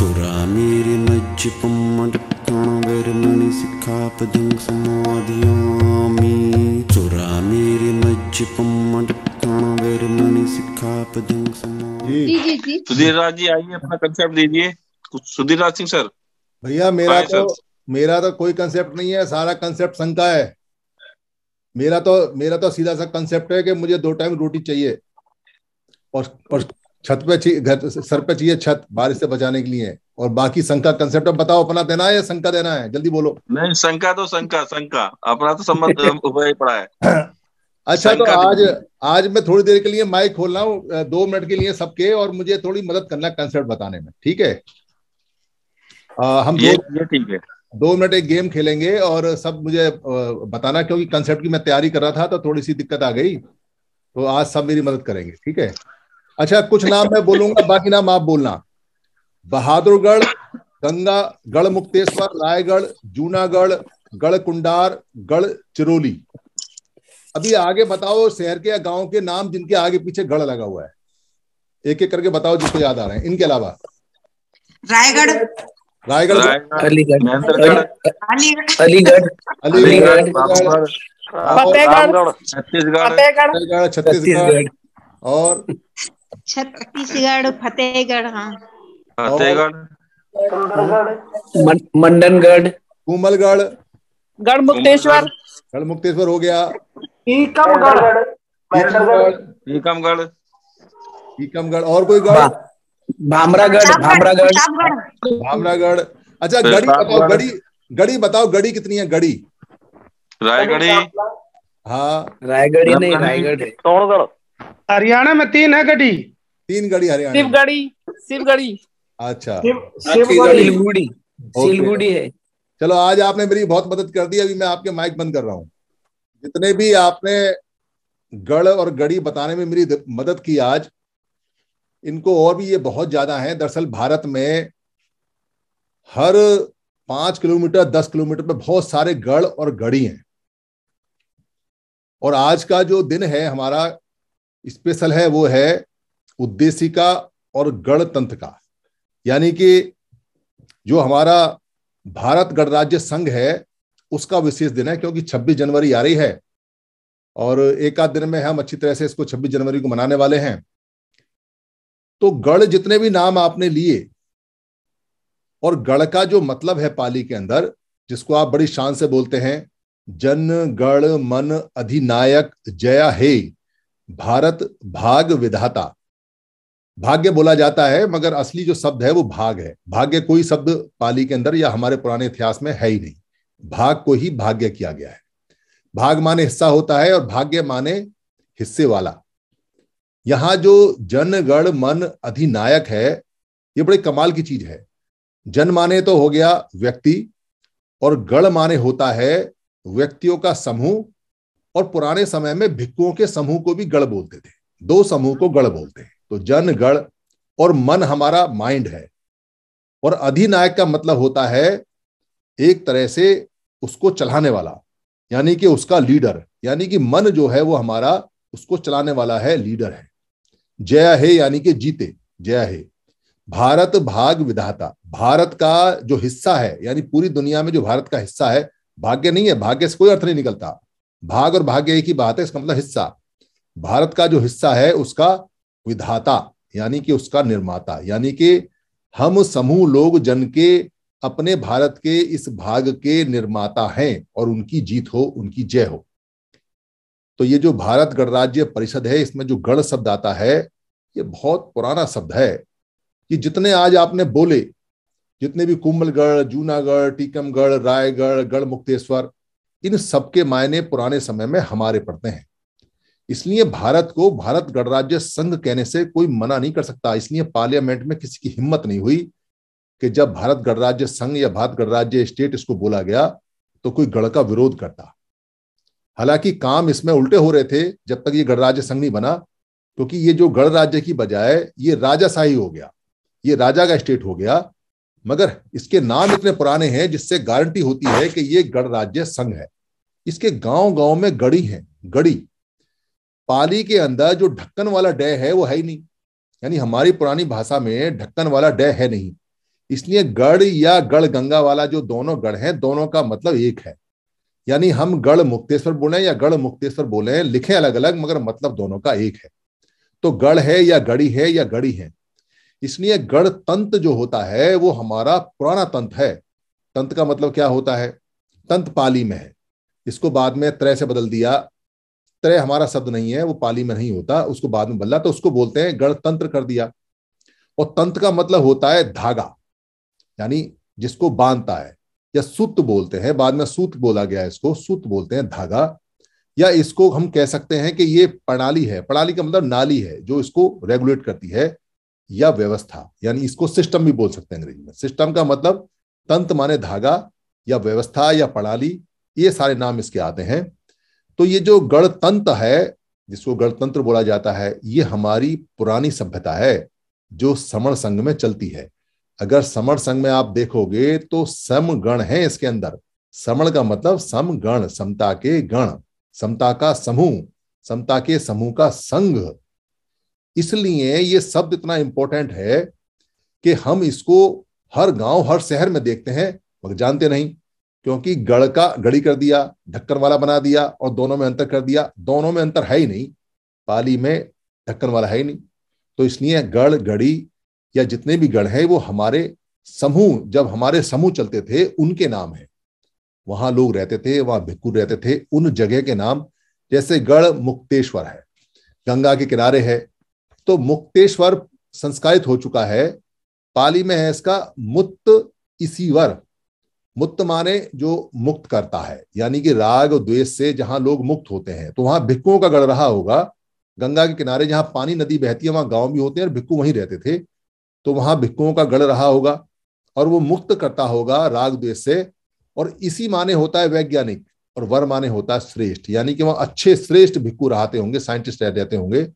चोरा मेरे मज्ज पम्मण मणि सिखा पदंग समाधियामी चोरा मेरे मज्ज पम्मण मणि सिखा पदंग समाधि जी जी जी सुधीर राज जी आइए अपना कंसेप्ट दीजिए कुछ सुधीर राज सिंह सर भैया मेरा तो मेरा तो कोई कंसेप्ट नहीं है सारा कंसेप्ट संका है मेरा तो मेरा तो सीधा सा कंसेप्ट है कि मुझे दो टाइम रोटी चाहिए और और छत पे घर सर पे चाहिए छत बारिश से बचाने के लिए और बाकी शंका कंसेप्ट बताओ अपना देना है या शंका देना है जल्दी बोलो नहीं शंका तो शंका शंका अपना तो संबंध ही पड़ा है अच्छा तो आज आज मैं थोड़ी देर के लिए माइक खोल रहा हूँ दो मिनट के लिए सबके और मुझे थोड़ी मदद करना कंसेप्ट बताने में ठीक है आ, हम ये ठीक है दो मिनट एक गेम खेलेंगे और सब मुझे बताना क्योंकि कंसेप्ट की मैं तैयारी कर रहा था तो थोड़ी सी दिक्कत आ गई तो आज सब मेरी मदद करेंगे ठीक है अच्छा कुछ नाम मैं बोलूंगा बाकी नाम आप बोलना बहादुरगढ़ गंगा गढ़ मुक्तेश्वर रायगढ़ जूनागढ़ गढ़ कुंडार गढ़ चिरोली अभी आगे बताओ शहर के या गांव के नाम जिनके आगे पीछे गढ़ लगा हुआ है एक एक करके बताओ जिसको याद आ रहे हैं इनके अलावा रायगढ़ रायगढ़ अलीगढ़ अलीगढ़ अलीगढ़ छत्तीसगढ़ छत्तीसगढ़ और छत्तीसगढ़ फतेहगढ़ हाँ फतेहगढ़ मंडनगढ़ कुमलगढ़ गढ़ मुक्तेश्वर गढ़ मुक्तेश्वर हो गया टीकमगढ़ और कोई गढ़ भामरागढ़ भामरागढ़ भामरागढ़ अच्छा गड़ी बताओ गड़ी गड़ी बताओ गड़ी कितनी है गड़ी रायगढ़ी हाँ रायगढ़ी नहीं रायगढ़ हरियाणा में तीन है गढ़ी तीन गढ़ी हरियाणा शिवगढ़ी शिवगढ़ी अच्छा सिलगुड़ी सिलगुड़ी है चलो आज आपने मेरी बहुत मदद कर दी अभी मैं आपके माइक बंद कर रहा हूँ जितने भी आपने गढ़ और गढ़ी बताने में मेरी मदद की आज इनको और भी ये बहुत ज्यादा है दरअसल भारत में हर पांच किलोमीटर दस किलोमीटर पर बहुत सारे गढ़ और गढ़ी हैं और आज का जो दिन है हमारा स्पेशल है वो है उद्देशिका और गणतंत्र का यानी कि जो हमारा भारत गणराज्य संघ है उसका विशेष दिन है क्योंकि 26 जनवरी आ रही है और एक आध दिन में हम अच्छी तरह से इसको 26 जनवरी को मनाने वाले हैं तो गढ़ जितने भी नाम आपने लिए और गढ़ का जो मतलब है पाली के अंदर जिसको आप बड़ी शान से बोलते हैं जन गण मन अधिनायक जया हे भारत भाग विधाता भाग्य बोला जाता है मगर असली जो शब्द है वो भाग है भाग्य कोई शब्द पाली के अंदर या हमारे पुराने इतिहास में है ही नहीं भाग को ही भाग्य किया गया है भाग माने हिस्सा होता है और भाग्य माने हिस्से वाला यहां जो जनगण मन अधिनायक है ये बड़े कमाल की चीज है जन माने तो हो गया व्यक्ति और गण माने होता है व्यक्तियों का समूह और पुराने समय में भिक्कुओं के समूह को भी गढ़ बोलते थे दो समूह को गढ़ बोलते हैं तो जन गढ़ और मन हमारा माइंड है और अधिनायक का मतलब होता है एक तरह से उसको चलाने वाला यानी कि उसका लीडर यानी कि मन जो है वो हमारा उसको चलाने वाला है लीडर है जय हे यानी कि जीते जय हे भारत भाग विधाता भारत का जो हिस्सा है यानी पूरी दुनिया में जो भारत का हिस्सा है भाग्य नहीं है भाग्य से कोई अर्थ नहीं निकलता भाग और भाग्य एक ही बात है इसका मतलब हिस्सा भारत का जो हिस्सा है उसका विधाता यानी कि उसका निर्माता यानी कि हम समूह लोग जन के अपने भारत के इस भाग के निर्माता हैं और उनकी जीत हो उनकी जय हो तो ये जो भारत गणराज्य परिषद है इसमें जो गण शब्द आता है ये बहुत पुराना शब्द है कि जितने आज आपने बोले जितने भी कुंभलगढ़ जूनागढ़ टीकमगढ़ रायगढ़ गढ़ मुक्तेश्वर इन सबके मायने पुराने समय में हमारे पड़ते हैं इसलिए भारत को भारत गणराज्य संघ कहने से कोई मना नहीं कर सकता इसलिए पार्लियामेंट में किसी की हिम्मत नहीं हुई कि जब भारत गणराज्य संघ या भारत गणराज्य स्टेट इसको बोला गया तो कोई गढ़ का विरोध करता हालांकि काम इसमें उल्टे हो रहे थे जब तक ये गणराज्य संघ नहीं बना क्योंकि ये जो गणराज्य की बजाय ये राजाशाही हो गया ये राजा का स्टेट हो गया मगर इसके नाम इतने पुराने हैं जिससे गारंटी होती है कि ये गणराज्य संघ है इसके गांव गांव में गढ़ी है गढ़ी पाली के अंदर जो ढक्कन वाला डय है वो है ही नहीं यानी हमारी पुरानी भाषा में ढक्कन वाला डय है नहीं इसलिए गढ़ या गढ़ गंगा वाला जो दोनों गढ़ हैं दोनों का मतलब एक है यानी हम गढ़ मुक्तेश्वर बोले या गढ़ मुक्तेश्वर बोले लिखे अलग अलग मगर मतलब दोनों का एक है तो गढ़ है या गढ़ी है या गढ़ी है इसलिए गणतंत्र जो होता है वो हमारा पुराना तंत्र है तंत्र का मतलब क्या होता है तंत्र पाली में है इसको बाद में त्रय से बदल दिया त्रय हमारा शब्द नहीं है वो पाली में नहीं होता उसको बाद में बदला तो उसको बोलते हैं गणतंत्र कर दिया और तंत्र का मतलब होता है धागा यानी जिसको बांधता है या सूत बोलते हैं बाद में सूत बोला गया इसको सूत बोलते हैं धागा या इसको हम कह सकते हैं कि ये प्रणाली है प्रणाली का मतलब नाली है जो इसको रेगुलेट करती है या व्यवस्था यानी इसको सिस्टम भी बोल सकते हैं अंग्रेजी में सिस्टम का मतलब तंत्र माने धागा या व्यवस्था या प्रणाली ये सारे नाम इसके आते हैं तो ये जो गणतंत्र है जिसको गणतंत्र बोला जाता है ये हमारी पुरानी सभ्यता है जो समण संघ में चलती है अगर समण संघ में आप देखोगे तो समगण है इसके अंदर समण का मतलब समगण समता के गण समता का समूह समता के समूह का संघ इसलिए ये शब्द इतना इंपॉर्टेंट है कि हम इसको हर गांव हर शहर में देखते हैं मगर जानते नहीं क्योंकि गढ़ का गढ़ी कर दिया ढक्कन वाला बना दिया और दोनों में अंतर कर दिया दोनों में अंतर है ही नहीं पाली में ढक्कन वाला है ही नहीं तो इसलिए गढ़ गढ़ी या जितने भी गढ़ हैं वो हमारे समूह जब हमारे समूह चलते थे उनके नाम है वहां लोग रहते थे वहां भिक्कू रहते थे उन जगह के नाम जैसे गढ़ मुक्तेश्वर है गंगा के किनारे है तो मुक्तेश्वर संस्कारित हो चुका है पाली में है इसका मुक्त इसीवर मुक्त माने जो मुक्त करता है यानी कि राग और द्वेष से जहां लोग मुक्त होते हैं तो वहां भिक्कुओं का गढ़ रहा होगा गंगा के किनारे जहां पानी नदी बहती है वहां गांव भी होते हैं और भिक्कू वहीं रहते थे तो वहां भिक्कुओं का गढ़ रहा होगा और वो मुक्त करता होगा राग द्वेष से और इसी माने होता है वैज्ञानिक और वर माने होता है श्रेष्ठ यानी कि वह अच्छे श्रेष्ठ भिक्कू रहते होंगे साइंटिस्ट रहते होंगे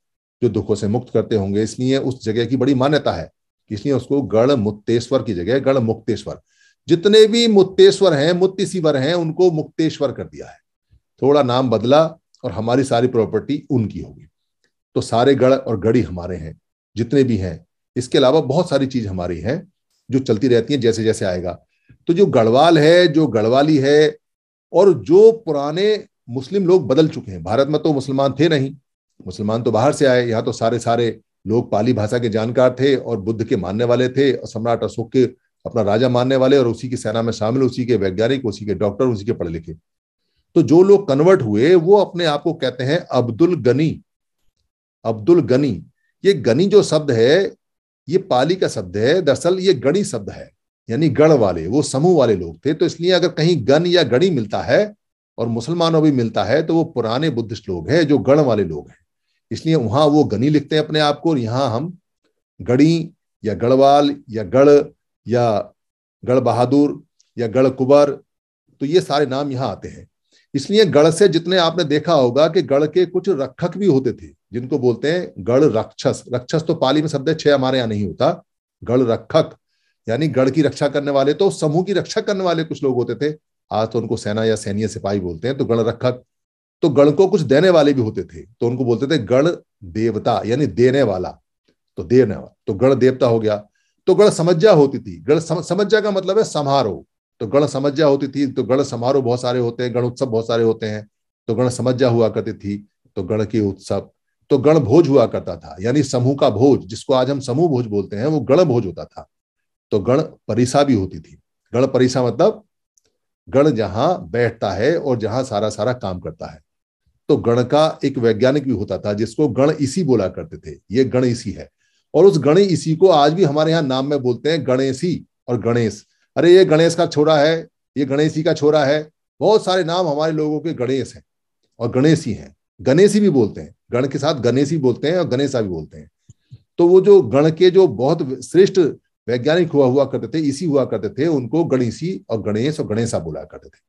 जो दुखों से मुक्त करते होंगे इसलिए उस जगह की बड़ी मान्यता है इसलिए उसको गढ़ मुक्तेश्वर की जगह गढ़ मुक्तेश्वर जितने भी मुक्तेश्वर हैं मुक्तिशीवर हैं उनको मुक्तेश्वर कर दिया है थोड़ा नाम बदला और हमारी सारी प्रॉपर्टी उनकी होगी तो सारे गढ़ और गढ़ी हमारे हैं जितने भी हैं इसके अलावा बहुत सारी चीज हमारी है जो चलती रहती है जैसे जैसे आएगा तो जो गढ़वाल है जो गढ़वाली है और जो पुराने मुस्लिम लोग बदल चुके हैं भारत में तो मुसलमान थे नहीं मुसलमान तो बाहर से आए यहाँ तो सारे सारे लोग पाली भाषा के जानकार थे और बुद्ध के मानने वाले थे और सम्राट अशोक के अपना राजा मानने वाले और उसी की सेना में शामिल उसी के वैज्ञानिक उसी के डॉक्टर उसी के पढ़े लिखे तो जो लोग कन्वर्ट हुए वो अपने आप को कहते हैं अब्दुल गनी अब्दुल गनी ये गनी जो शब्द है ये पाली का शब्द है दरअसल ये गणी शब्द है यानी गढ़ वाले वो समूह वाले लोग थे तो इसलिए अगर कहीं गन या गणी मिलता है और मुसलमानों भी मिलता है तो वो पुराने बुद्धिस्ट लोग हैं जो गण वाले लोग हैं इसलिए वहां वो गनी लिखते हैं अपने आप को और यहाँ हम गड़ी या गढ़वाल या गढ़ या गढ़ बहादुर या गढ़ कुबर तो ये सारे नाम यहाँ आते हैं इसलिए गढ़ से जितने आपने देखा होगा कि गढ़ के कुछ रक्षक भी होते थे जिनको बोलते हैं गढ़ रक्षस रक्षस तो पाली में शब्द है छह हमारे यहाँ नहीं होता गढ़ रक्षक यानी गढ़ की रक्षा करने वाले तो समूह की रक्षा करने वाले कुछ लोग होते थे आज तो उनको सेना या सैन्य सिपाही बोलते हैं तो गढ़ रखक तो गण को कुछ देने वाले भी होते थे तो उनको बोलते थे गण देवता यानी देने वाला तो देने वाला तो गण देवता हो गया तो गण समझ्या होती थी गण समझ्या का मतलब है समारोह तो गण समझ्या होती थी तो गण समारोह बहुत सारे होते हैं गण उत्सव बहुत सारे होते हैं तो गण समझ्या हुआ करती थी तो गण के उत्सव तो गण भोज हुआ करता था यानी समूह का भोज जिसको आज हम समूह भोज बोलते हैं वो गण भोज होता था तो गण परिसा भी होती थी गण परिसा मतलब गण जहां बैठता है और जहां सारा सारा काम करता है तो गण का एक वैज्ञानिक भी होता था जिसको गण इसी बोला करते थे ये गण इसी है और उस गण इसी को आज भी हमारे यहाँ नाम में बोलते हैं गणेशी और गणेश अरे ये गणेश का छोरा है ये गणेशी का छोरा है बहुत सारे नाम हमारे लोगों के गणेश हैं और गणेशी हैं गणेशी भी बोलते हैं गण के साथ गणेश ही बोलते हैं और गणेशा भी बोलते हैं तो वो जो गण के जो बहुत श्रेष्ठ वैज्ञानिक हुआ हुआ करते थे इसी हुआ करते थे उनको गणेशी और गणेश और गणेशा बोला करते थे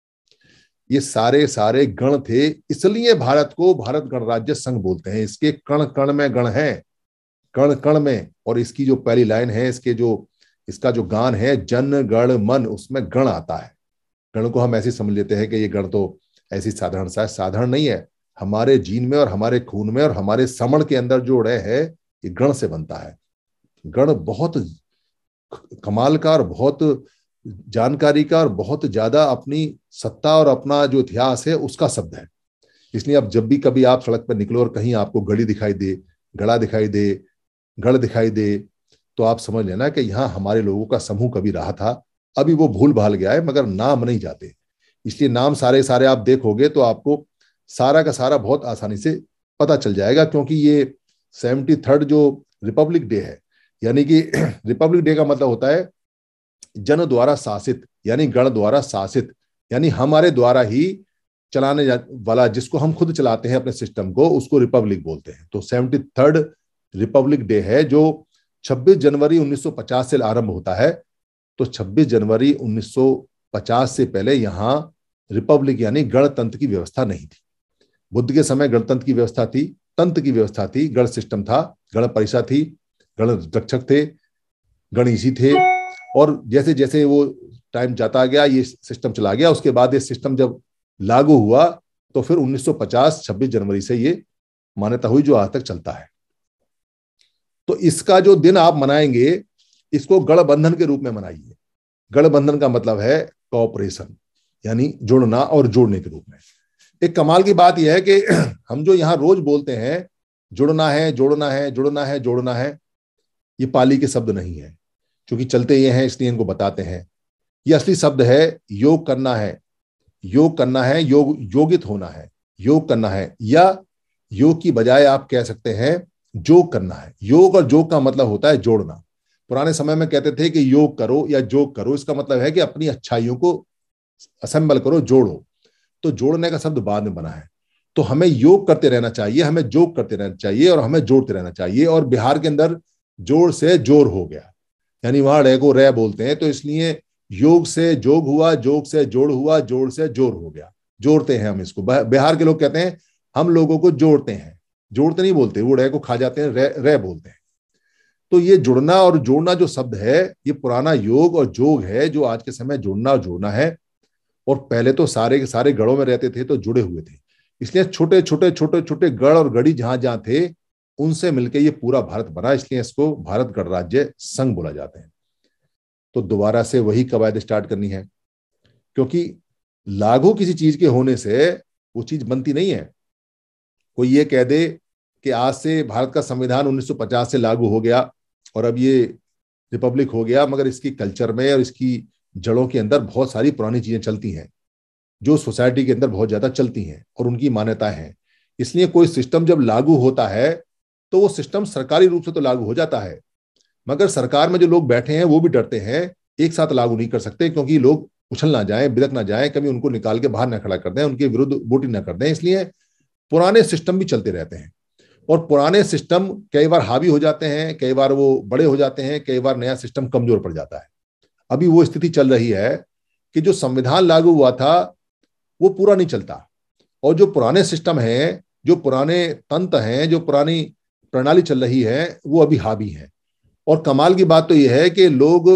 ये सारे सारे गण थे इसलिए भारत को भारत गणराज्य संघ बोलते हैं इसके कण कण में गण है कण कण में और इसकी जो पहली लाइन है इसके जो इसका जो गान है जन गण मन उसमें गण आता है गण को हम ऐसे समझ लेते हैं कि ये गण तो ऐसी साधारण सा साधारण नहीं है हमारे जीन में और हमारे खून में और हमारे समण के अंदर जो रह है ये गण से बनता है गण बहुत कमाल का और बहुत जानकारी का और बहुत ज्यादा अपनी सत्ता और अपना जो इतिहास है उसका शब्द है इसलिए आप जब भी कभी आप सड़क पर निकलो और कहीं आपको घड़ी दिखाई दे घड़ा दिखाई दे गढ़ दिखाई दे तो आप समझ लेना कि यहाँ हमारे लोगों का समूह कभी रहा था अभी वो भूल भाल गया है मगर नाम नहीं जाते इसलिए नाम सारे सारे आप देखोगे तो आपको सारा का सारा बहुत आसानी से पता चल जाएगा क्योंकि ये सेवेंटी थर्ड जो रिपब्लिक डे है यानी कि रिपब्लिक डे का मतलब होता है जन द्वारा शासित यानी गण द्वारा शासित यानी हमारे द्वारा ही चलाने वाला जिसको हम खुद चलाते हैं अपने सिस्टम को उसको रिपब्लिक बोलते हैं तो सेवेंटी थर्ड रिपब्लिक डे है जो 26 जनवरी 1950 से आरंभ होता है तो 26 जनवरी 1950 से पहले यहाँ रिपब्लिक यानी गणतंत्र की व्यवस्था नहीं थी बुद्ध के समय गणतंत्र की व्यवस्था थी तंत्र की व्यवस्था थी गण सिस्टम था गण परिषद थी गण रक्षक थे गणेशी थे और जैसे जैसे वो टाइम जाता गया ये सिस्टम चला गया उसके बाद ये सिस्टम जब लागू हुआ तो फिर 1950 26 जनवरी से ये मान्यता हुई जो आज तक चलता है तो इसका जो दिन आप मनाएंगे इसको गणबंधन के रूप में मनाइए गणबंधन का मतलब है कॉपरेशन यानी जुड़ना और जोड़ने के रूप में एक कमाल की बात यह है कि हम जो यहाँ रोज बोलते हैं जुड़ना है जोड़ना है जुड़ना है जोड़ना है जोड़ना है ये पाली के शब्द नहीं है क्योंकि चलते ये हैं इसलिए इनको बताते हैं ये असली शब्द है योग करना है योग करना है योग योगित होना है योग करना है या योग की बजाय आप कह सकते हैं योग करना है योग और जोग का मतलब होता है जोड़ना पुराने समय में कहते थे कि योग करो या जोग करो इसका मतलब है कि अपनी अच्छाइयों को असेंबल करो जोड़ो तो जोड़ने का शब्द बाद में बना है तो हमें योग करते रहना चाहिए हमें जोग करते रहना चाहिए और हमें जोड़ते रहना चाहिए और बिहार के अंदर जोड़ से जोर हो गया यानी वहां रे को रे बोलते हैं तो इसलिए योग से जोग हुआ जोग से जोड़ हुआ जोड़ से जोर हो गया जोड़ते हैं हम इसको बिहार के लोग कहते हैं हम लोगों को जोड़ते हैं जोड़ते तो नहीं बोलते वो रे को खा जाते हैं रे रे बोलते हैं तो ये जुड़ना और जोड़ना जो शब्द है ये पुराना योग और जोग है जो आज के समय जुड़ना और जोड़ना है और पहले तो सारे के सारे गढ़ों में रहते थे तो जुड़े हुए थे इसलिए छोटे छोटे छोटे छोटे गढ़ और गढ़ी जहां जहां थे उनसे मिलकर ये पूरा भारत बना इसलिए इसको भारत गणराज्य संघ बोला जाते हैं तो दोबारा से वही कवायद स्टार्ट करनी है क्योंकि लागू किसी चीज के होने से वो चीज बनती नहीं है कोई ये कह दे कि आज से भारत का संविधान 1950 से लागू हो गया और अब ये रिपब्लिक हो गया मगर इसकी कल्चर में और इसकी जड़ों के अंदर बहुत सारी पुरानी चीजें चलती हैं जो सोसाइटी के अंदर बहुत ज्यादा चलती हैं और उनकी मान्यता है इसलिए कोई सिस्टम जब लागू होता है तो वो सिस्टम सरकारी रूप से तो लागू हो जाता है मगर सरकार में जो लोग बैठे हैं वो भी डरते हैं एक साथ लागू नहीं कर सकते क्योंकि लोग उछल ना जाए बिदक ना जाए कभी उनको निकाल के बाहर ना खड़ा कर दें उनके विरुद्ध वोटिंग ना कर दें इसलिए पुराने सिस्टम भी चलते रहते हैं और पुराने सिस्टम कई बार हावी हो जाते हैं कई बार वो बड़े हो जाते हैं कई बार नया सिस्टम कमजोर पड़ जाता है अभी वो स्थिति चल रही है कि जो संविधान लागू हुआ था वो पूरा नहीं चलता और जो पुराने सिस्टम हैं जो पुराने तंत्र हैं जो पुरानी प्रणाली चल रही है वो अभी हावी है और कमाल की बात तो यह है कि लोग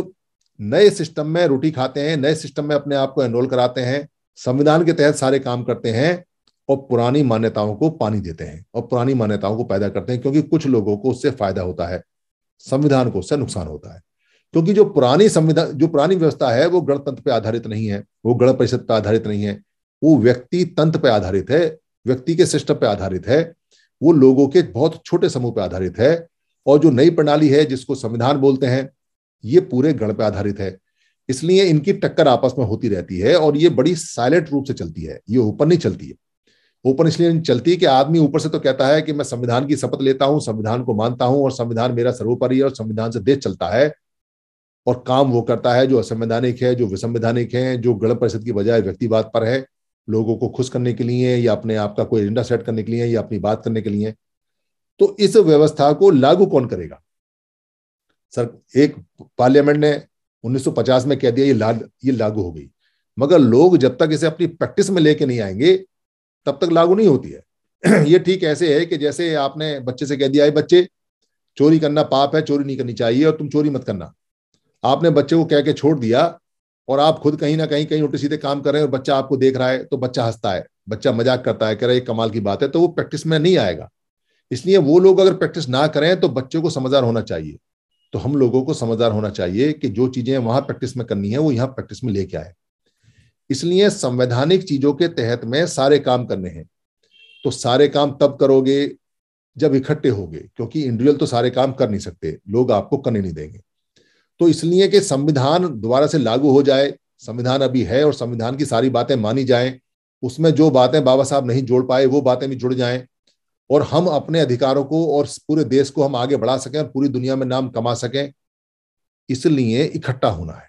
नए सिस्टम में रोटी खाते हैं नए सिस्टम में अपने आप को एनरोल कराते हैं संविधान के तहत सारे काम करते हैं और पुरानी मान्यताओं को पानी देते हैं और पुरानी मान्यताओं को पैदा करते हैं क्योंकि कुछ लोगों को उससे फायदा होता है संविधान को उससे नुकसान होता है क्योंकि जो पुरानी संविधान जो पुरानी व्यवस्था है वो गणतंत्र पर आधारित नहीं है वो गण परिषद पर आधारित नहीं है वो व्यक्ति तंत्र पर आधारित है व्यक्ति के सिस्टम पर आधारित है वो लोगों के बहुत छोटे समूह पर आधारित है और जो नई प्रणाली है जिसको संविधान बोलते हैं ये पूरे गण पर आधारित है इसलिए इनकी टक्कर आपस में होती रहती है और ये बड़ी साइलेंट रूप से चलती है ये ऊपर नहीं चलती है ऊपर इसलिए नहीं चलती कि आदमी ऊपर से तो कहता है कि मैं संविधान की शपथ लेता हूं संविधान को मानता हूं और संविधान मेरा सर्वोपरि है और संविधान से देश चलता है और काम वो करता है जो असंवैधानिक है जो विसंवैधानिक है जो गण परिषद की बजाय व्यक्तिवाद पर है लोगों को खुश करने के लिए या अपने आप का कोई एजेंडा सेट करने के लिए या अपनी बात करने के लिए तो इस व्यवस्था को लागू कौन करेगा सर एक पार्लियामेंट ने 1950 में कह दिया ये ये लागू हो गई मगर लोग जब तक इसे अपनी प्रैक्टिस में लेके नहीं आएंगे तब तक लागू नहीं होती है ये ठीक ऐसे है कि जैसे आपने बच्चे से कह दिया है बच्चे चोरी करना पाप है चोरी नहीं करनी चाहिए और तुम चोरी मत करना आपने बच्चे को कह के छोड़ दिया और आप खुद कहीं ना कहीं कहीं उल्टे सीधे काम कर रहे हैं और बच्चा आपको देख रहा है तो बच्चा हंसता है बच्चा मजाक करता है कह रहा है कमाल की बात है तो वो प्रैक्टिस में नहीं आएगा इसलिए वो लोग अगर प्रैक्टिस ना करें तो बच्चों को समझदार होना चाहिए तो हम लोगों को समझदार होना चाहिए कि जो चीजें वहां प्रैक्टिस में करनी है वो यहाँ प्रैक्टिस में लेके आए इसलिए संवैधानिक चीजों के तहत में सारे काम करने हैं तो सारे काम तब करोगे जब इकट्ठे होगे क्योंकि इंडिविजुअल तो सारे काम कर नहीं सकते लोग आपको करने नहीं देंगे तो इसलिए कि संविधान दोबारा से लागू हो जाए संविधान अभी है और संविधान की सारी बातें मानी जाए उसमें जो बातें बाबा साहब नहीं जोड़ पाए वो बातें भी जुड़ जाए और हम अपने अधिकारों को और पूरे देश को हम आगे बढ़ा सकें और पूरी दुनिया में नाम कमा सकें इसलिए इकट्ठा होना है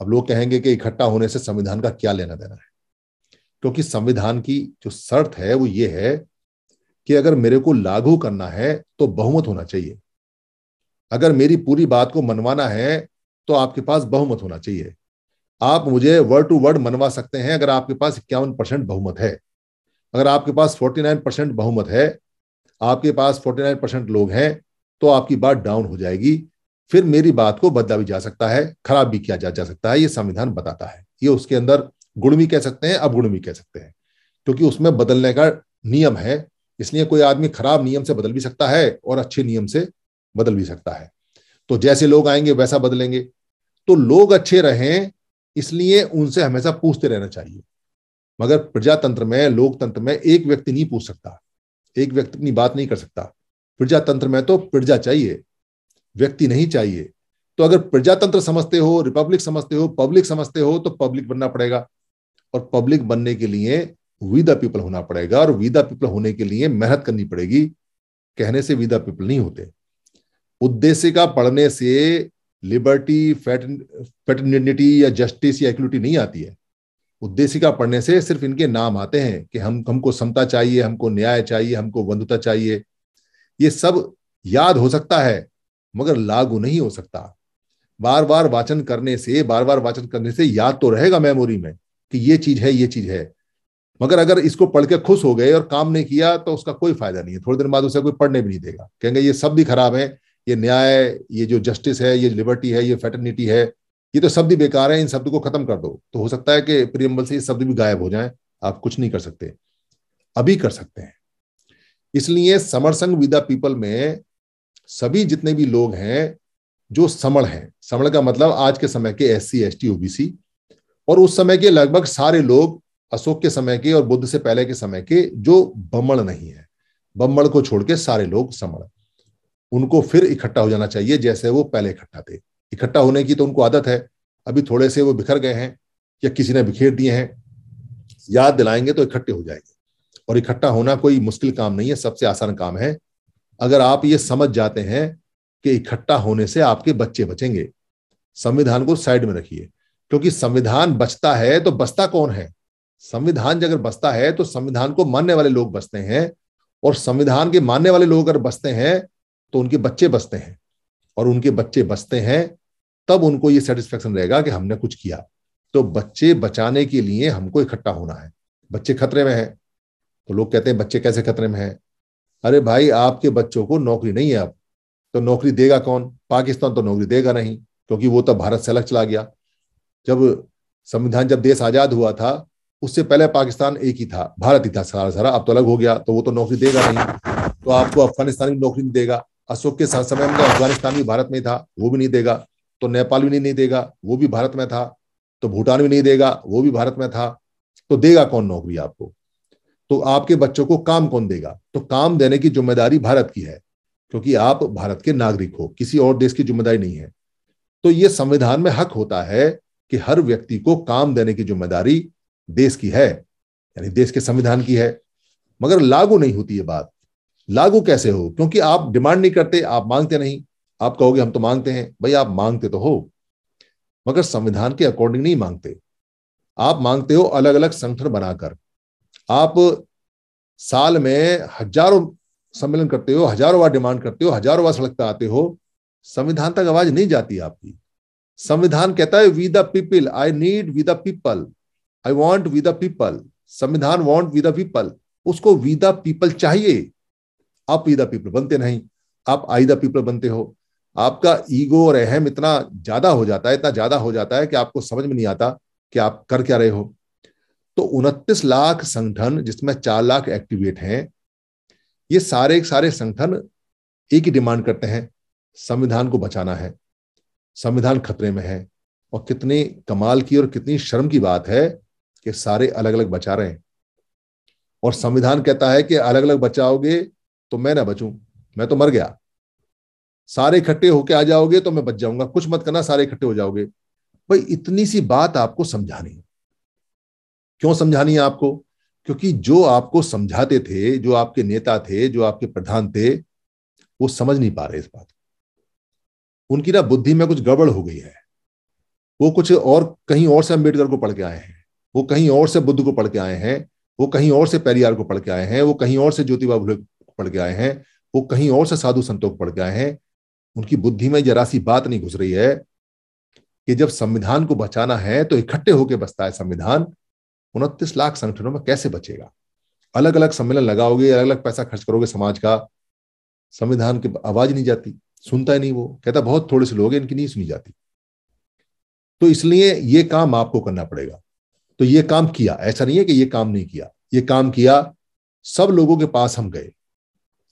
अब लोग कहेंगे कि इकट्ठा होने से संविधान का क्या लेना देना है क्योंकि संविधान की जो शर्त है वो ये है कि अगर मेरे को लागू करना है तो बहुमत होना चाहिए अगर मेरी पूरी बात को मनवाना है तो आपके पास बहुमत होना चाहिए आप मुझे वर्ड टू वर्ड मनवा सकते हैं अगर आपके पास इक्यावन परसेंट बहुमत है अगर आपके पास फोर्टी नाइन परसेंट बहुमत है आपके पास फोर्टी नाइन परसेंट लोग हैं तो आपकी बात डाउन हो जाएगी फिर मेरी बात को बदला भी जा सकता है खराब भी किया जा, जा सकता है ये संविधान बताता है ये उसके अंदर गुण भी कह सकते हैं अवगुण भी कह सकते हैं क्योंकि उसमें बदलने का नियम है इसलिए कोई आदमी खराब नियम से बदल भी सकता है और अच्छे नियम से बदल भी सकता है तो जैसे लोग आएंगे वैसा बदलेंगे तो लोग अच्छे रहें इसलिए उनसे हमेशा पूछते रहना चाहिए मगर प्रजातंत्र में लोकतंत्र में एक व्यक्ति नहीं पूछ सकता एक व्यक्ति अपनी बात नहीं कर सकता प्रजातंत्र में तो प्रजा चाहिए व्यक्ति नहीं चाहिए तो अगर प्रजातंत्र समझते हो रिपब्लिक समझते हो पब्लिक समझते हो तो पब्लिक बनना पड़ेगा और पब्लिक बनने के लिए विदा पीपल होना पड़ेगा और विदा पीपल होने के लिए मेहनत करनी पड़ेगी कहने से विदा पीपल नहीं होते उद्देशिका पढ़ने से लिबर्टी फेटर्निटी या जस्टिस या इक्विटी नहीं आती है उद्देशिका पढ़ने से सिर्फ इनके नाम आते हैं कि हम हमको समता चाहिए हमको न्याय चाहिए हमको बंधुता चाहिए ये सब याद हो सकता है मगर लागू नहीं हो सकता बार बार वाचन करने से बार बार वाचन करने से याद तो रहेगा मेमोरी में कि ये चीज है ये चीज है मगर अगर इसको पढ़ के खुश हो गए और काम नहीं किया तो उसका कोई फायदा नहीं है थोड़ी देर बाद उसे कोई पढ़ने भी नहीं देगा कहेंगे ये सब भी खराब है ये न्याय ये जो जस्टिस है ये लिबर्टी है ये फेटर्निटी है ये तो शब्द ही बेकार है इन शब्द को खत्म कर दो तो हो सकता है कि प्रियम्बल से ये शब्द भी गायब हो जाए आप कुछ नहीं कर सकते अभी कर सकते हैं इसलिए समरसंग विदा पीपल में सभी जितने भी लोग हैं जो समण हैं समण का मतलब आज के समय के S C S T OBC और उस समय के लगभग सारे लोग अशोक के समय के और बुद्ध से पहले के समय के जो बमण नहीं है बमण को छोड़ के सारे लोग समण उनको फिर इकट्ठा हो जाना चाहिए जैसे वो पहले इकट्ठा थे इकट्ठा होने की तो उनको आदत है अभी थोड़े से वो बिखर गए हैं या किसी ने बिखेर दिए हैं याद दिलाएंगे तो इकट्ठे हो जाएंगे और इकट्ठा होना कोई मुश्किल काम नहीं है सबसे आसान काम है अगर आप ये समझ जाते हैं कि इकट्ठा होने से आपके बच्चे बचेंगे संविधान को साइड में रखिए क्योंकि संविधान बचता है तो बचता कौन है संविधान अगर बचता है तो संविधान को मानने वाले लोग बचते हैं और संविधान के मानने वाले लोग अगर बचते हैं तो उनके बच्चे बसते हैं और उनके बच्चे बसते हैं तब उनको ये सेटिस्फेक्शन रहेगा कि हमने कुछ किया तो बच्चे बचाने के लिए हमको इकट्ठा होना है बच्चे खतरे में हैं तो लोग कहते हैं बच्चे कैसे खतरे में हैं अरे भाई आपके बच्चों को नौकरी नहीं है अब तो नौकरी देगा कौन पाकिस्तान तो नौकरी देगा नहीं क्योंकि वो तो भारत से अलग चला गया जब संविधान जब देश आजाद हुआ था उससे पहले पाकिस्तान एक ही था भारत ही था सारा सारा अब तो अलग हो गया तो वो तो नौकरी देगा नहीं तो आपको अफगानिस्तान की नौकरी नहीं देगा अशोक के समय में अफगानिस्तान भी भारत में था वो भी नहीं देगा तो नेपाल भी नहीं, नहीं देगा वो भी भारत में था तो भूटान भी नहीं देगा वो भी भारत में था तो देगा कौन नौकरी आपको तो आपके बच्चों को काम कौन देगा तो काम देने की जिम्मेदारी भारत की है क्योंकि आप भारत के नागरिक हो किसी और देश की जिम्मेदारी नहीं है तो ये संविधान में हक होता है कि हर व्यक्ति को काम देने की जिम्मेदारी देश की है यानी देश के संविधान की है मगर लागू नहीं होती ये बात लागू कैसे हो क्योंकि आप डिमांड नहीं करते आप मांगते नहीं आप कहोगे हम तो मांगते हैं भाई आप मांगते तो हो मगर संविधान के अकॉर्डिंग नहीं मांगते आप मांगते हो अलग अलग संगठन बनाकर आप साल में हजारों सम्मेलन करते हो हजारों बार डिमांड करते हो हजारों बार सड़क पर आते हो संविधान तक आवाज नहीं जाती आपकी संविधान कहता है we the people I need we the people I want we the people संविधान वॉन्ट वी द पीपल उसको वी द पीपल चाहिए आप ई द पीपल बनते नहीं आप आई द पीपल बनते हो आपका ईगो और अहम इतना ज्यादा हो जाता है इतना ज्यादा हो जाता है कि आपको समझ में नहीं आता कि आप कर क्या रहे हो तो उनतीस लाख संगठन जिसमें चार लाख एक्टिवेट हैं ये सारे सारे संगठन एक ही डिमांड करते हैं संविधान को बचाना है संविधान खतरे में है और कितनी कमाल की और कितनी शर्म की बात है कि सारे अलग अलग बचा रहे हैं और संविधान कहता है कि अलग अलग बचाओगे तो मैं ना बचूं मैं तो मर गया सारे इकट्ठे होके आ जाओगे तो मैं बच जाऊंगा कुछ मत करना सारे इकट्ठे हो जाओगे भाई इतनी सी बात आपको समझानी है क्यों समझानी है आपको क्योंकि जो आपको समझाते थे जो आपके नेता थे जो आपके प्रधान थे वो समझ नहीं पा रहे इस बात उनकी ना बुद्धि में कुछ गड़बड़ हो गई है वो कुछ और कहीं और से अम्बेडकर को पढ़ के आए हैं वो कहीं और से बुद्ध को पढ़ के आए हैं वो कहीं और से पेरियार को पढ़ के आए हैं वो कहीं और से ज्योतिबा फुले पड़ गए हैं वो कहीं और से साधु संतों को पड़ गए हैं उनकी बुद्धि में जरा सी बात नहीं घुस रही है कि जब संविधान को बचाना है तो इकट्ठे होकर बचता है संविधान उनतीस लाख संगठनों में कैसे बचेगा अलग अलग सम्मेलन लगाओगे अलग अलग पैसा खर्च करोगे समाज का संविधान की आवाज नहीं जाती सुनता ही नहीं वो कहता बहुत थोड़े से लोग हैं इनकी नहीं सुनी जाती तो इसलिए ये काम आपको करना पड़ेगा तो ये काम किया ऐसा नहीं है कि ये काम नहीं किया ये काम किया सब लोगों के पास हम गए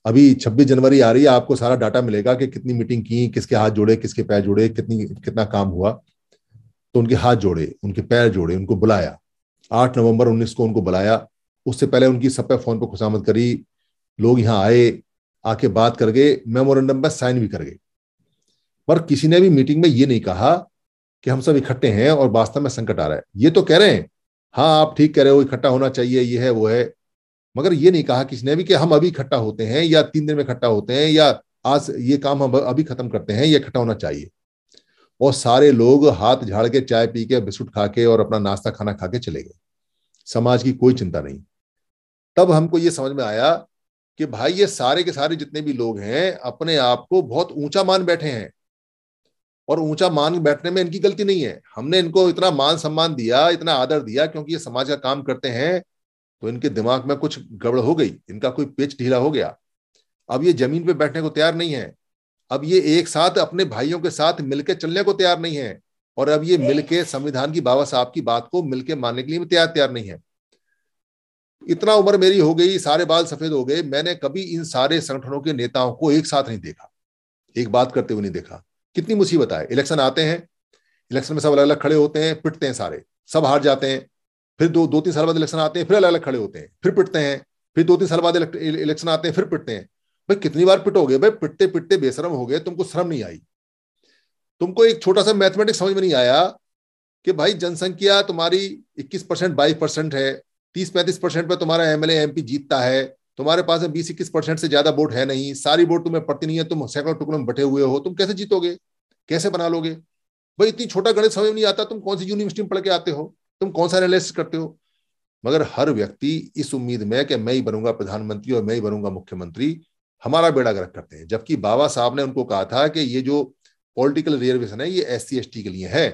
अभी छब्बीस जनवरी आ रही है आपको सारा डाटा मिलेगा कि कितनी मीटिंग की किसके हाथ जोड़े किसके पैर जोड़े कितनी कितना काम हुआ तो उनके हाथ जोड़े उनके पैर जोड़े उनको बुलाया आठ नवंबर उन्नीस को उनको बुलाया उससे पहले उनकी सब पे फोन पर खुशामद करी लोग यहाँ आए आके बात कर गए मेमोरेंडम पर साइन भी कर गए पर किसी ने भी मीटिंग में ये नहीं कहा कि हम सब इकट्ठे हैं और वास्तव में संकट आ रहा है ये तो कह रहे हैं हाँ आप ठीक कह रहे हो इकट्ठा होना चाहिए ये है वो है मगर ये नहीं कहा किसी ने भी कि हम अभी इकट्ठा होते हैं या तीन दिन में इकट्ठा होते हैं या आज ये काम हम अभी खत्म करते हैं ये इकट्ठा होना चाहिए और सारे लोग हाथ झाड़ के चाय पी के बिस्कुट खा के और अपना नाश्ता खाना खा के चले गए समाज की कोई चिंता नहीं तब हमको ये समझ में आया कि भाई ये सारे के सारे जितने भी लोग हैं अपने आप को बहुत ऊंचा मान बैठे हैं और ऊंचा मान बैठने में इनकी गलती नहीं है हमने इनको इतना मान सम्मान दिया इतना आदर दिया क्योंकि ये समाज का काम करते हैं तो इनके दिमाग में कुछ गड़बड़ हो गई इनका कोई पेच ढीला हो गया अब ये जमीन पे बैठने को तैयार नहीं है अब ये एक साथ अपने भाइयों के साथ मिलकर चलने को तैयार नहीं है और अब ये मिलके संविधान की बाबा साहब की बात को मिलके मानने के लिए तैयार तैयार नहीं है इतना उम्र मेरी हो गई सारे बाल सफेद हो गए मैंने कभी इन सारे संगठनों के नेताओं को एक साथ नहीं देखा एक बात करते हुए नहीं देखा कितनी मुसीबत आए इलेक्शन आते हैं इलेक्शन में सब अलग अलग खड़े होते हैं पिटते हैं सारे सब हार जाते हैं फिर दो दो तीन साल बाद इलेक्शन आते हैं फिर अलग अलग खड़े होते हैं फिर पिटते हैं फिर दो तीन साल बाद इलेक्शन आते हैं फिर पिटते हैं भाई कितनी बार पिटोगे भाई पिटते पिटते बेशरम हो गए तुमको शर्म नहीं आई तुमको एक छोटा सा मैथमेटिक्स समझ में नहीं आया कि भाई जनसंख्या तुम्हारी 21 परसेंट बाईस परसेंट है 30 पैंतीस परसेंट पर तुम्हारा एमएलए पी जीतता है तुम्हारे पास में बीस इक्कीस परसेंट से ज्यादा वोट है नहीं सारी वोट तुम्हें पड़ती नहीं है तुम सैकड़ों टुकड़ों में बटे हुए हो तुम कैसे जीतोगे कैसे बना लोगे भाई इतनी छोटा गणित समझ में नहीं आता तुम कौन सी यूनिवर्सिटी में पढ़ के आते हो तुम कौन सा एनालिसिस करते हो मगर हर व्यक्ति इस उम्मीद में कि मैं ही बनूंगा प्रधानमंत्री और मैं ही बनूंगा मुख्यमंत्री हमारा बेड़ा गर्क करते हैं जबकि बाबा साहब ने उनको कहा था कि ये जो पॉलिटिकल रिजर्वेशन है ये एस सी के लिए है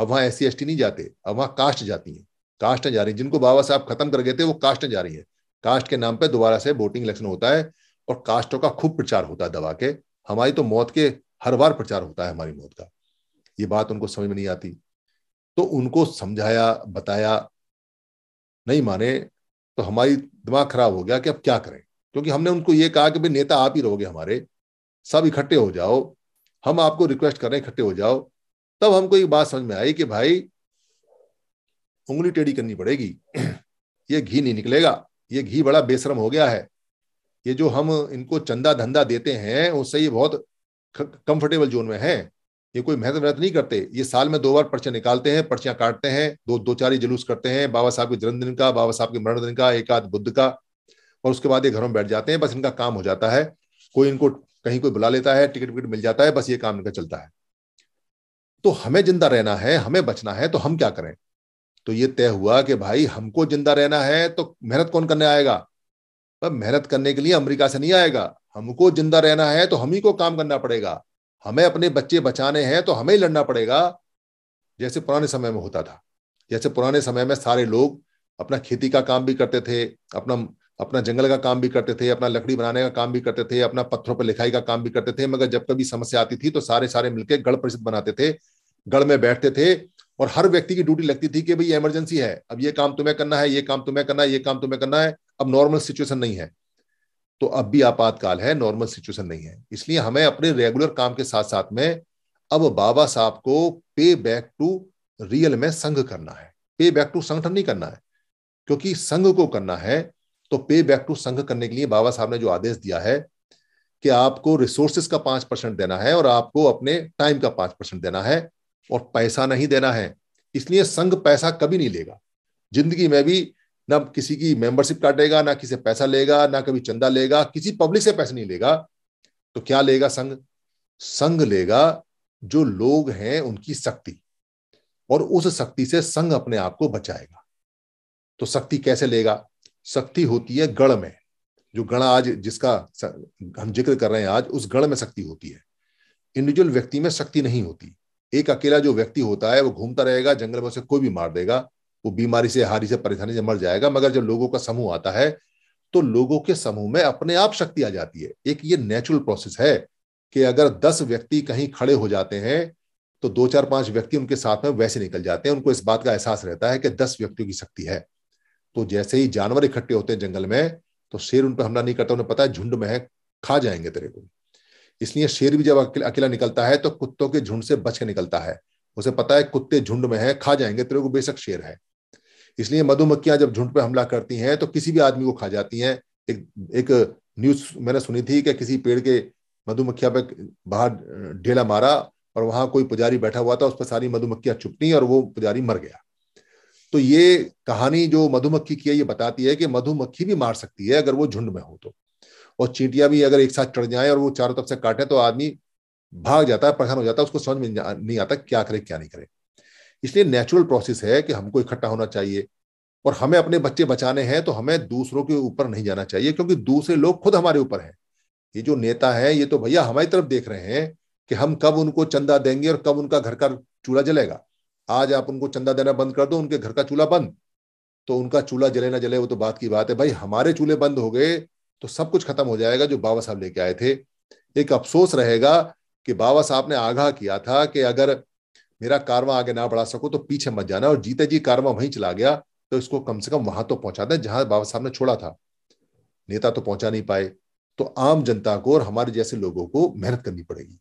अब वहां एस सी नहीं जाते अब वहां कास्ट जाती है कास्टें जा रही है जिनको बाबा साहब खत्म कर गए थे वो कास्टें जा रही है कास्ट के नाम पर दोबारा से वोटिंग इलेक्शन होता है और कास्टों का खूब प्रचार होता है दवा के हमारी तो मौत के हर बार प्रचार होता है हमारी मौत का ये बात उनको समझ में नहीं आती तो उनको समझाया बताया नहीं माने तो हमारी दिमाग खराब हो गया कि अब क्या करें क्योंकि हमने उनको ये कहा कि भाई नेता आप ही रहोगे हमारे सब इकट्ठे हो जाओ हम आपको रिक्वेस्ट कर रहे हैं इकट्ठे हो जाओ तब हमको एक बात समझ में आई कि भाई उंगली टेढ़ी करनी पड़ेगी ये घी नहीं निकलेगा ये घी बड़ा बेशरम हो गया है ये जो हम इनको चंदा धंधा देते हैं उससे ये बहुत कंफर्टेबल जोन में है ये कोई मेहनत मेहनत नहीं करते ये साल में दो बार पर्चे निकालते हैं पर्चियां काटते हैं दो दो चार ही जुलूस करते हैं बाबा साहब के जन्मदिन का बाबा साहब के मरण दिन का एक आध बुद्ध का और उसके बाद ये घरों में बैठ जाते हैं बस इनका काम हो जाता है कोई इनको कहीं कोई बुला लेता है टिकट विकट मिल जाता है बस ये काम इनका चलता है तो हमें जिंदा रहना है हमें बचना है तो हम क्या करें तो ये तय हुआ कि भाई हमको जिंदा रहना है तो मेहनत कौन करने आएगा मेहनत करने के लिए अमेरिका से नहीं आएगा हमको जिंदा रहना है तो हम ही को काम करना पड़ेगा हमें अपने बच्चे बचाने हैं तो हमें लड़ना पड़ेगा जैसे पुराने समय में होता था जैसे पुराने समय में सारे लोग अपना खेती का काम भी करते थे अपना अपना जंगल का काम भी करते थे अपना लकड़ी बनाने का काम भी करते थे अपना पत्थरों पर लिखाई का काम भी करते थे मगर जब कभी समस्या आती थी तो सारे सारे मिलकर गढ़ परिषद बनाते थे गढ़ में बैठते थे और हर व्यक्ति की ड्यूटी लगती थी कि भाई इमरजेंसी है अब ये काम तुम्हें करना है ये काम तुम्हें करना है ये काम तुम्हें करना है अब नॉर्मल सिचुएशन नहीं है तो अब भी आपातकाल है नॉर्मल सिचुएशन नहीं है इसलिए हमें अपने रेगुलर काम के साथ साथ में अब बाबा साहब को पे बैक टू रियल में संघ करना है पे बैक टू संगठन नहीं करना है क्योंकि संघ को करना है तो पे बैक टू संघ करने के लिए बाबा साहब ने जो आदेश दिया है कि आपको रिसोर्सेस का पांच परसेंट देना है और आपको अपने टाइम का पांच परसेंट देना है और पैसा नहीं देना है इसलिए संघ पैसा कभी नहीं लेगा जिंदगी में भी ना किसी की मेंबरशिप काटेगा ना किसी पैसा लेगा ना कभी चंदा लेगा किसी पब्लिक से पैसा नहीं लेगा तो क्या लेगा संघ संघ लेगा जो लोग हैं उनकी शक्ति और उस शक्ति से संघ अपने आप को बचाएगा तो शक्ति कैसे लेगा शक्ति होती है गण में जो गण आज जिसका हम जिक्र कर रहे हैं आज उस गण में शक्ति होती है इंडिविजुअल व्यक्ति में शक्ति नहीं होती एक अकेला जो व्यक्ति होता है वो घूमता रहेगा जंगल में उसे कोई भी मार देगा वो बीमारी से हारी से परेशानी से मर जाएगा मगर जब लोगों का समूह आता है तो लोगों के समूह में अपने आप शक्ति आ जाती है एक ये नेचुरल प्रोसेस है कि अगर दस व्यक्ति कहीं खड़े हो जाते हैं तो दो चार पांच व्यक्ति उनके साथ में वैसे निकल जाते हैं उनको इस बात का एहसास रहता है कि दस व्यक्तियों की शक्ति है तो जैसे ही जानवर इकट्ठे होते हैं जंगल में तो शेर उन पर हमला नहीं करता उन्हें पता है झुंड में है खा जाएंगे तेरे को इसलिए शेर भी जब अकेला निकलता है तो कुत्तों के झुंड से बच के निकलता है उसे पता है कुत्ते झुंड में है खा जाएंगे तेरे को बेशक शेर है इसलिए मधुमक्खियां जब झुंड पर हमला करती हैं तो किसी भी आदमी को खा जाती हैं एक एक न्यूज मैंने सुनी थी कि किसी पेड़ के मधुमक्खिया पे बाहर ढेला मारा और वहां कोई पुजारी बैठा हुआ था उस पर सारी मधुमक्खियां चुपटी और वो पुजारी मर गया तो ये कहानी जो मधुमक्खी की है ये बताती है कि मधुमक्खी भी मार सकती है अगर वो झुंड में हो तो और चींटियां भी अगर एक साथ चढ़ जाए और वो चारों तरफ से काटे तो आदमी भाग जाता है परेशान हो जाता है उसको समझ में नहीं आता क्या करे क्या नहीं करे इसलिए नेचुरल प्रोसेस है कि हमको इकट्ठा होना चाहिए और हमें अपने बच्चे बचाने हैं तो हमें दूसरों के ऊपर नहीं जाना चाहिए क्योंकि दूसरे लोग खुद हमारे ऊपर हैं ये जो नेता है ये तो भैया हमारी तरफ देख रहे हैं कि हम कब उनको चंदा देंगे और कब उनका घर का चूल्हा जलेगा आज आप उनको चंदा देना बंद कर दो उनके घर का चूल्हा बंद तो उनका चूल्हा जले ना जले वो तो बात की बात है भाई हमारे चूल्हे बंद हो गए तो सब कुछ खत्म हो जाएगा जो बाबा साहब लेके आए थे एक अफसोस रहेगा कि बाबा साहब ने आगाह किया था कि अगर मेरा कारवा आगे ना बढ़ा सको तो पीछे मत जाना और जीते जी कारवा वहीं चला गया तो इसको कम से कम वहां तो पहुंचा दें जहां बाबा साहब ने छोड़ा था नेता तो पहुंचा नहीं पाए तो आम जनता को और हमारे जैसे लोगों को मेहनत करनी पड़ेगी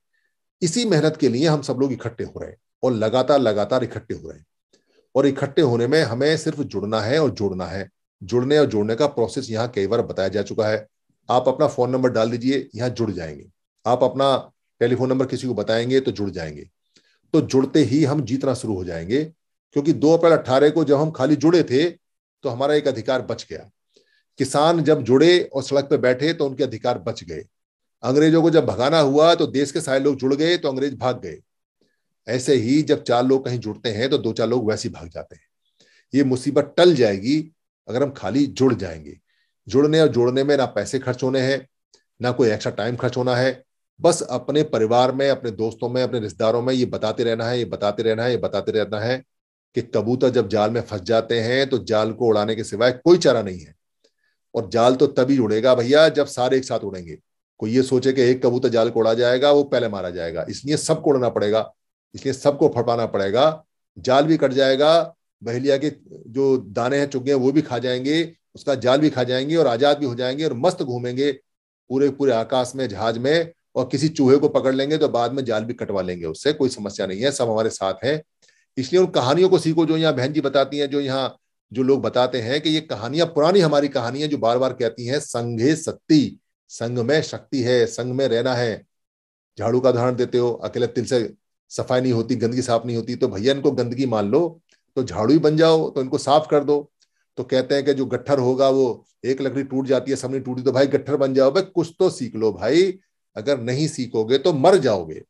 इसी मेहनत के लिए हम सब लोग इकट्ठे हो रहे हैं और लगातार लगातार इकट्ठे हो रहे हैं और इकट्ठे होने में हमें सिर्फ जुड़ना है और जोड़ना है जुड़ने और जोड़ने का प्रोसेस यहाँ कई बार बताया जा चुका है आप अपना फोन नंबर डाल दीजिए यहाँ जुड़ जाएंगे आप अपना टेलीफोन नंबर किसी को बताएंगे तो जुड़ जाएंगे तो जुड़ते ही हम जीतना शुरू हो जाएंगे क्योंकि दो अप्रैल अट्ठारह को जब हम खाली जुड़े थे तो हमारा एक अधिकार बच गया किसान जब जुड़े और सड़क पर बैठे तो उनके अधिकार बच गए अंग्रेजों को जब भगाना हुआ तो देश के सारे लोग जुड़ गए तो अंग्रेज भाग गए ऐसे ही जब चार लोग कहीं जुड़ते हैं तो दो चार लोग वैसे ही भाग जाते हैं ये मुसीबत टल जाएगी अगर हम खाली जुड़ जाएंगे जुड़ने और जोड़ने में ना पैसे खर्च होने हैं ना कोई एक्स्ट्रा टाइम खर्च होना है बस अपने परिवार में अपने दोस्तों में अपने रिश्तेदारों में ये बताते रहना है ये बताते रहना है ये बताते रहना है कि कबूतर जब जाल में फंस जाते हैं तो जाल को उड़ाने के सिवाय कोई चारा नहीं है और जाल तो तभी उड़ेगा भैया जब सारे एक साथ उड़ेंगे कोई ये सोचे कि एक कबूतर जाल को उड़ा जाएगा वो पहले मारा जाएगा इसलिए सबको उड़ना पड़ेगा इसलिए सबको फड़पाना पड़ेगा जाल भी कट जाएगा बहलिया के जो दाने हैं चुगे हैं वो भी खा जाएंगे उसका जाल भी खा जाएंगे और आजाद भी हो जाएंगे और मस्त घूमेंगे पूरे पूरे आकाश में जहाज में और किसी चूहे को पकड़ लेंगे तो बाद में जाल भी कटवा लेंगे उससे कोई समस्या नहीं है सब हमारे साथ है इसलिए उन कहानियों को सीखो जो यहाँ बहन जी बताती हैं जो यहाँ जो लोग बताते हैं कि ये कहानियां पुरानी हमारी कहानियां जो बार बार कहती हैं संघे शक्ति संघ में शक्ति है संघ में रहना है झाड़ू का उदाहरण देते हो अकेले तिल से सफाई नहीं होती गंदगी साफ नहीं होती तो भैया इनको गंदगी मान लो तो झाड़ू ही बन जाओ तो इनको साफ कर दो तो कहते हैं कि जो गट्ठर होगा वो एक लकड़ी टूट जाती है सबने टूटी तो भाई गट्ठर बन जाओ भाई कुछ तो सीख लो भाई अगर नहीं सीखोगे तो मर जाओगे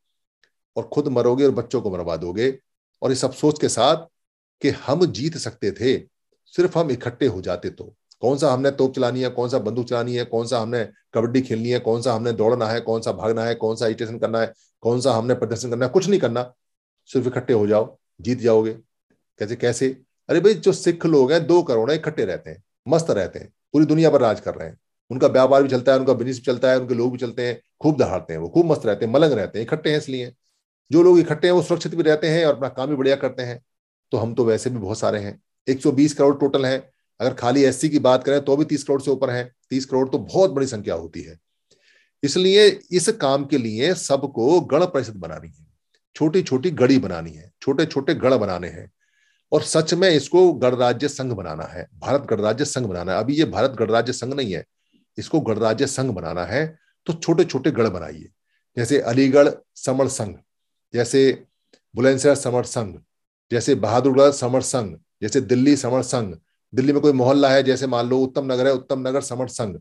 और खुद मरोगे और बच्चों को मरवा दोगे और इस अफसोस के साथ कि हम जीत सकते थे सिर्फ हम इकट्ठे हो जाते तो कौन सा हमने तोप चलानी है कौन सा बंदूक चलानी है कौन सा हमने कबड्डी खेलनी है कौन सा हमने दौड़ना है कौन सा भागना है कौन सा इटेशन करना है कौन सा हमने प्रदर्शन करना है कुछ नहीं करना सिर्फ इकट्ठे हो जाओ जीत जाओगे कैसे कैसे अरे भाई जो सिख लोग हैं दो करोड़ इकट्ठे रहते हैं मस्त रहते हैं पूरी दुनिया पर राज कर रहे हैं उनका व्यापार भी चलता है उनका बिजनेस भी चलता है उनके लोग भी चलते हैं खूब दहाड़ते हैं वो खूब मस्त रहते हैं मलंग रहते हैं इकट्ठे हैं इसलिए जो लोग इकट्ठे हैं वो सुरक्षित भी रहते हैं और अपना काम भी बढ़िया करते हैं तो हम तो वैसे भी बहुत सारे हैं एक करोड़ टोटल है अगर खाली एस की बात करें तो भी तीस करोड़ से ऊपर है तीस करोड़ तो बहुत बड़ी संख्या होती है इसलिए इस काम के लिए सबको गण परिषद बनानी है छोटी छोटी गड़ी बनानी है छोटे छोटे गढ़ बनाने हैं और सच में इसको गणराज्य संघ बनाना है भारत गणराज्य संघ बनाना है अभी ये भारत गणराज्य संघ नहीं है इसको गणराज्य संघ बनाना है तो छोटे छोटे गढ़ बनाइए जैसे अलीगढ़ समर संघ जैसे बुलंदशहर समर संघ जैसे बहादुरगढ़ समर संघ जैसे दिल्ली समर संघ दिल्ली में कोई मोहल्ला है जैसे मान लो उत्तम नगर है उत्तम नगर समर संघ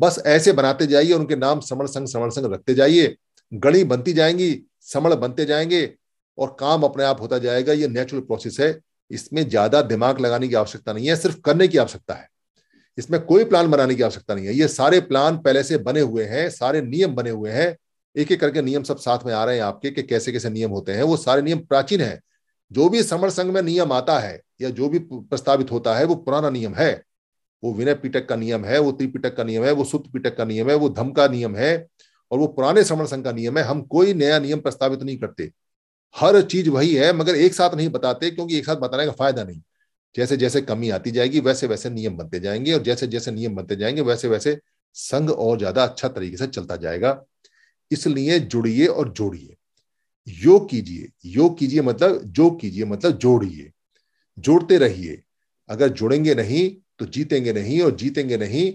बस ऐसे बनाते जाइए उनके नाम समर संघ समर संघ रखते जाइए गणी बनती जाएंगी समण बनते जाएंगे और काम अपने आप होता जाएगा ये नेचुरल प्रोसेस है इसमें ज्यादा दिमाग लगाने की आवश्यकता नहीं है सिर्फ करने की आवश्यकता है इसमें कोई प्लान बनाने की आवश्यकता नहीं है ये सारे प्लान पहले से बने हुए हैं सारे नियम बने हुए हैं एक एक करके नियम सब साथ में आ रहे हैं आपके कि कैसे कैसे नियम होते हैं वो सारे नियम प्राचीन हैं जो भी समर संघ में नियम आता है या जो भी प्रस्तावित होता है वो पुराना नियम है वो विनय पीटक का नियम है वो त्रिपिटक का नियम है वो सुत पीटक का नियम है वो धम का नियम है और वो पुराने समर संघ का नियम है हम कोई नया नियम प्रस्तावित नहीं करते हर चीज वही है मगर एक साथ नहीं बताते क्योंकि एक साथ बताने का फायदा नहीं जैसे जैसे कमी आती जाएगी वैसे वैसे नियम बनते जाएंगे और जैसे जैसे नियम बनते जाएंगे वैसे वैसे संघ और ज्यादा अच्छा तरीके से चलता जाएगा इसलिए जुड़िए और जोड़िए योग कीजिए योग कीजिए मतलब जो कीजिए मतलब जोड़िए जोड़ते रहिए अगर जुड़ेंगे नहीं तो जीतेंगे नहीं और जीतेंगे नहीं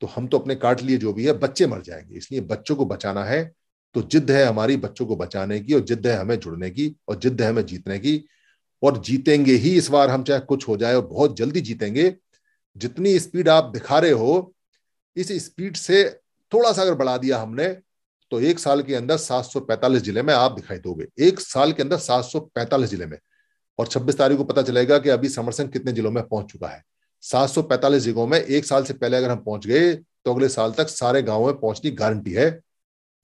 तो हम तो अपने काट लिए जो भी है बच्चे मर जाएंगे इसलिए बच्चों को बचाना है तो जिद है हमारी बच्चों को बचाने की और जिद है हमें जुड़ने की और जिद है हमें जीतने की और जीतेंगे ही इस बार हम चाहे कुछ हो जाए और बहुत जल्दी जीतेंगे जितनी स्पीड आप दिखा रहे हो इस स्पीड से थोड़ा सा अगर बढ़ा दिया हमने तो एक साल के अंदर 745 जिले में आप दिखाई दोगे एक साल के अंदर 745 जिले में और 26 तारीख को पता चलेगा कि अभी समर कितने जिलों में पहुंच चुका है 745 जिलों में एक साल से पहले अगर हम पहुंच गए तो अगले साल तक सारे गांवों में पहुंचने गारंटी है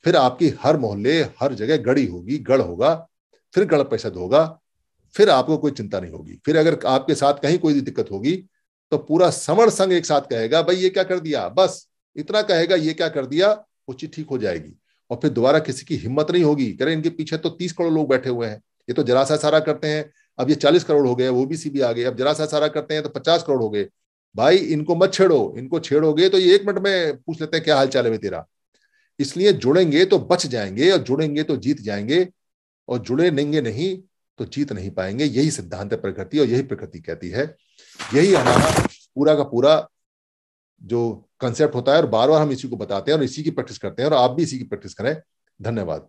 फिर आपकी हर मोहल्ले हर जगह गढ़ी होगी गढ़ होगा फिर गढ़ परिषद होगा फिर आपको कोई चिंता नहीं होगी फिर अगर आपके साथ कहीं कोई दिक्कत होगी तो पूरा समर संघ एक साथ कहेगा भाई ये क्या कर दिया बस इतना कहेगा ये क्या कर दिया वो चीज ठीक हो जाएगी और फिर दोबारा किसी की हिम्मत नहीं होगी करे इनके पीछे तो तीस करोड़ लोग बैठे हुए हैं ये तो जरा सा सारा करते हैं अब ये चालीस करोड़ हो गए वो भी सी भी आ गए अब जरा सा सारा करते हैं तो पचास करोड़ हो गए भाई इनको मत छेड़ो इनको छेड़ोगे तो ये एक मिनट में पूछ लेते हैं क्या हाल चाल है तेरा इसलिए जुड़ेंगे तो बच जाएंगे और जुड़ेंगे तो जीत जाएंगे और जुड़े लेंगे नहीं तो जीत नहीं पाएंगे यही सिद्धांत प्रकृति और यही प्रकृति कहती है यही हमारा पूरा का पूरा जो कंसेप्ट होता है और बार बार हम इसी को बताते हैं और इसी की प्रैक्टिस करते हैं और आप भी इसी की प्रैक्टिस करें धन्यवाद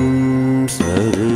oh.